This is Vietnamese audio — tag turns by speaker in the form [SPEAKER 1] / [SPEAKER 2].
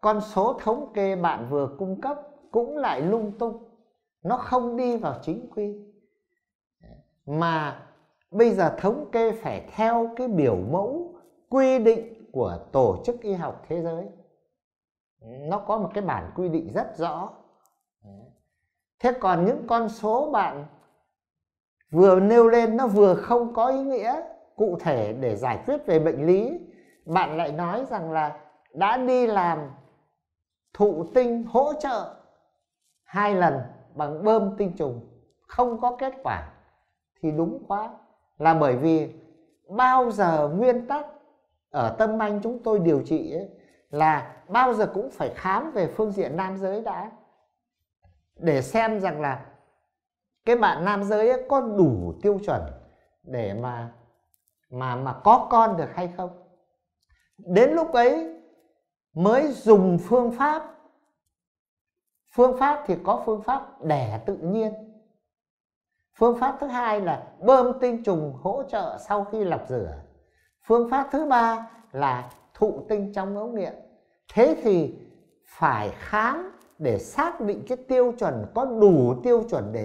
[SPEAKER 1] con số thống kê bạn vừa cung cấp cũng lại lung tung nó không đi vào chính quy mà bây giờ thống kê phải theo cái biểu mẫu quy định của tổ chức y học thế giới nó có một cái bản quy định rất rõ thế còn những con số bạn vừa nêu lên nó vừa không có ý nghĩa cụ thể để giải quyết về bệnh lý bạn lại nói rằng là đã đi làm thụ tinh hỗ trợ hai lần bằng bơm tinh trùng không có kết quả thì đúng quá là bởi vì bao giờ nguyên tắc ở tâm anh chúng tôi điều trị ấy, là bao giờ cũng phải khám về phương diện nam giới đã để xem rằng là cái bạn nam giới ấy có đủ tiêu chuẩn để mà mà mà có con được hay không đến lúc ấy mới dùng phương pháp phương pháp thì có phương pháp đẻ tự nhiên phương pháp thứ hai là bơm tinh trùng hỗ trợ sau khi lọc rửa phương pháp thứ ba là thụ tinh trong ống nghiệm thế thì phải khám để xác định cái tiêu chuẩn có đủ tiêu chuẩn để